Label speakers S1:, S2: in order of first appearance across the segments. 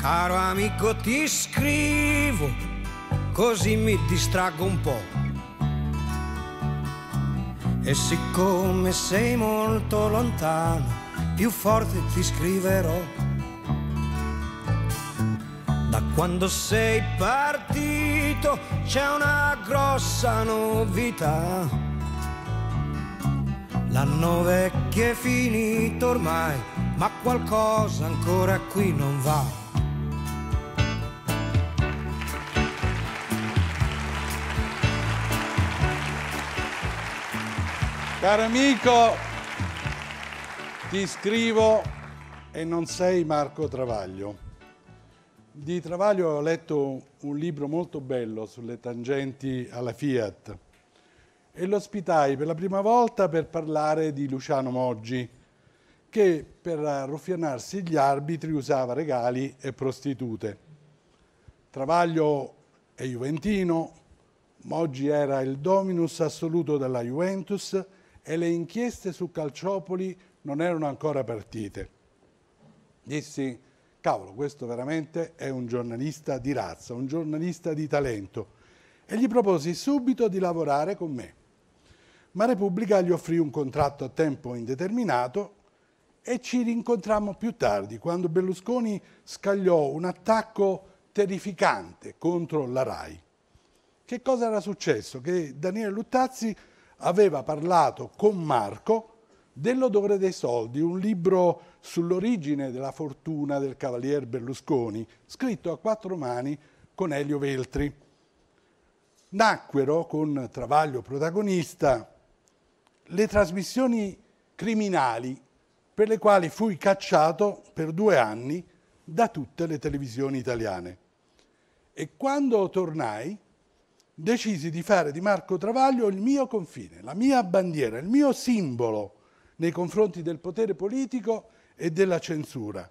S1: Caro amico ti scrivo, così mi distraggo un po'. E siccome sei molto lontano, più forte ti scriverò. Da quando sei partito c'è una grossa novità. L'anno vecchio è finito ormai, ma qualcosa ancora qui non va. Caro amico, ti scrivo e non sei Marco Travaglio. Di Travaglio ho letto un libro molto bello sulle tangenti alla Fiat e lo ospitai per la prima volta per parlare di Luciano Moggi, che per ruffianarsi gli arbitri usava regali e prostitute. Travaglio è juventino, Moggi era il dominus assoluto della Juventus e le inchieste su Calciopoli non erano ancora partite. Dissi, cavolo, questo veramente è un giornalista di razza, un giornalista di talento, e gli proposi subito di lavorare con me. Ma Repubblica gli offrì un contratto a tempo indeterminato e ci rincontrammo più tardi, quando Berlusconi scagliò un attacco terrificante contro la RAI. Che cosa era successo? Che Daniele Luttazzi aveva parlato con Marco dell'odore dei soldi, un libro sull'origine della fortuna del cavalier Berlusconi, scritto a quattro mani con Elio Veltri. Nacquero, con Travaglio protagonista, le trasmissioni criminali per le quali fui cacciato per due anni da tutte le televisioni italiane. E quando tornai, decisi di fare di Marco Travaglio il mio confine, la mia bandiera, il mio simbolo nei confronti del potere politico e della censura.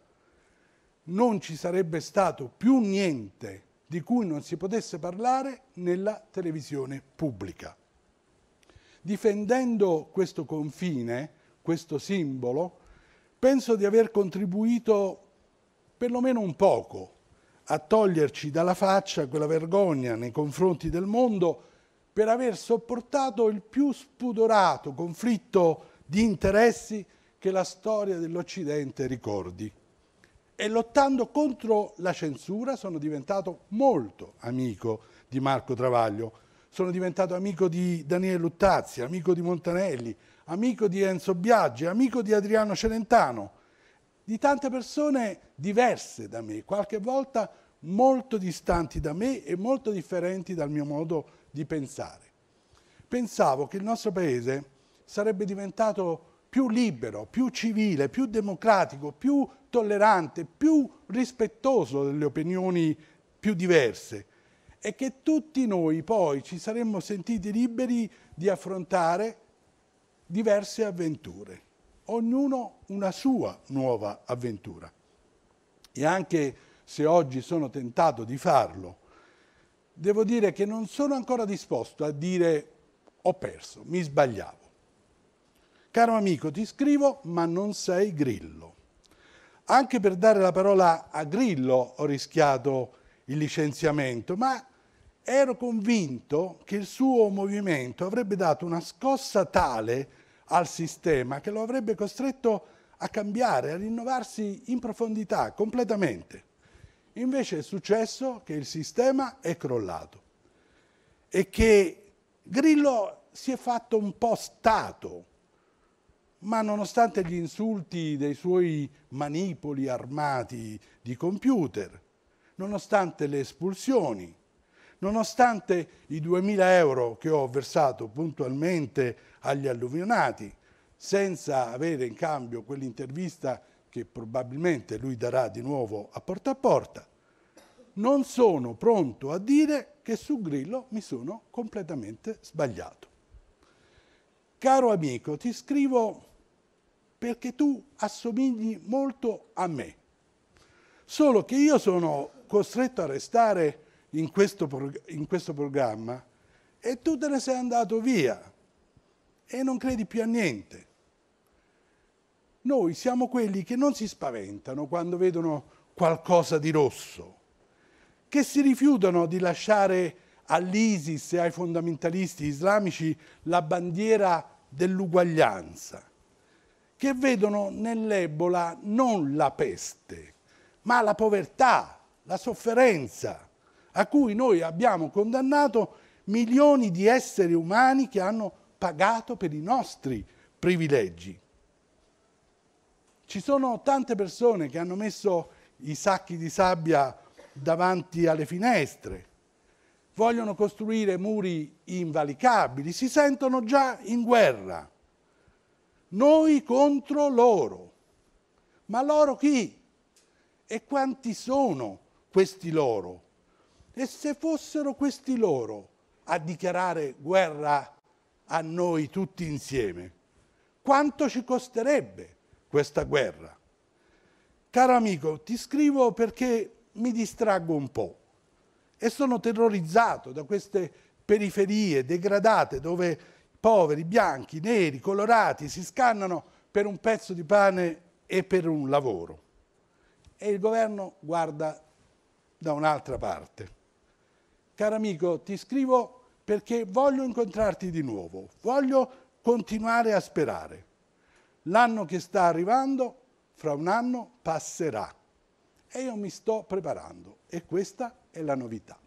S1: Non ci sarebbe stato più niente di cui non si potesse parlare nella televisione pubblica. Difendendo questo confine, questo simbolo, penso di aver contribuito perlomeno un poco a toglierci dalla faccia quella vergogna nei confronti del mondo per aver sopportato il più spudorato conflitto di interessi che la storia dell'Occidente ricordi. E lottando contro la censura sono diventato molto amico di Marco Travaglio, sono diventato amico di Daniele Luttazzi, amico di Montanelli, amico di Enzo Biaggi, amico di Adriano Celentano di tante persone diverse da me, qualche volta molto distanti da me e molto differenti dal mio modo di pensare. Pensavo che il nostro paese sarebbe diventato più libero, più civile, più democratico, più tollerante, più rispettoso delle opinioni più diverse e che tutti noi poi ci saremmo sentiti liberi di affrontare diverse avventure ognuno una sua nuova avventura. E anche se oggi sono tentato di farlo, devo dire che non sono ancora disposto a dire ho perso, mi sbagliavo. Caro amico, ti scrivo, ma non sei Grillo. Anche per dare la parola a Grillo ho rischiato il licenziamento, ma ero convinto che il suo movimento avrebbe dato una scossa tale al sistema che lo avrebbe costretto a cambiare, a rinnovarsi in profondità, completamente. Invece è successo che il sistema è crollato e che Grillo si è fatto un po' stato, ma nonostante gli insulti dei suoi manipoli armati di computer, nonostante le espulsioni, nonostante i 2.000 euro che ho versato puntualmente agli alluvionati, senza avere in cambio quell'intervista che probabilmente lui darà di nuovo a porta a porta, non sono pronto a dire che su Grillo mi sono completamente sbagliato. Caro amico, ti scrivo perché tu assomigli molto a me, solo che io sono costretto a restare in questo, in questo programma e tu te ne sei andato via e non credi più a niente. Noi siamo quelli che non si spaventano quando vedono qualcosa di rosso, che si rifiutano di lasciare all'ISIS e ai fondamentalisti islamici la bandiera dell'uguaglianza, che vedono nell'Ebola non la peste, ma la povertà, la sofferenza a cui noi abbiamo condannato milioni di esseri umani che hanno pagato per i nostri privilegi. Ci sono tante persone che hanno messo i sacchi di sabbia davanti alle finestre, vogliono costruire muri invalicabili, si sentono già in guerra. Noi contro loro. Ma loro chi? E quanti sono questi loro? E se fossero questi loro a dichiarare guerra a noi tutti insieme, quanto ci costerebbe questa guerra? Caro amico, ti scrivo perché mi distraggo un po' e sono terrorizzato da queste periferie degradate dove poveri, bianchi, neri, colorati si scannano per un pezzo di pane e per un lavoro. E il governo guarda da un'altra parte caro amico, ti scrivo perché voglio incontrarti di nuovo, voglio continuare a sperare. L'anno che sta arrivando, fra un anno, passerà. E io mi sto preparando e questa è la novità.